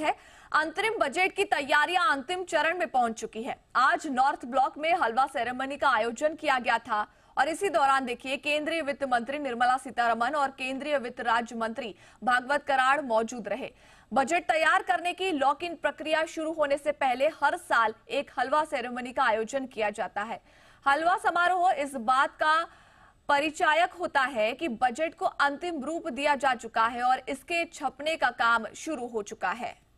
है अंतरिम बजट की तैयारियां अंतिम चरण में पहुंच चुकी है आज नॉर्थ ब्लॉक में हलवा सेरेमनी का आयोजन किया गया था और इसी दौरान देखिए केंद्रीय वित्त मंत्री निर्मला सीतारमन और केंद्रीय वित्त राज्य मंत्री भागवत कराड़ मौजूद रहे बजट तैयार करने की लॉक इन प्रक्रिया शुरू होने से पहले हर साल एक हलवा सेरेमनी का आयोजन किया जाता है हलवा समारोह इस बात का परिचायक होता है कि बजट को अंतिम रूप दिया जा चुका है और इसके छपने का काम शुरू हो चुका है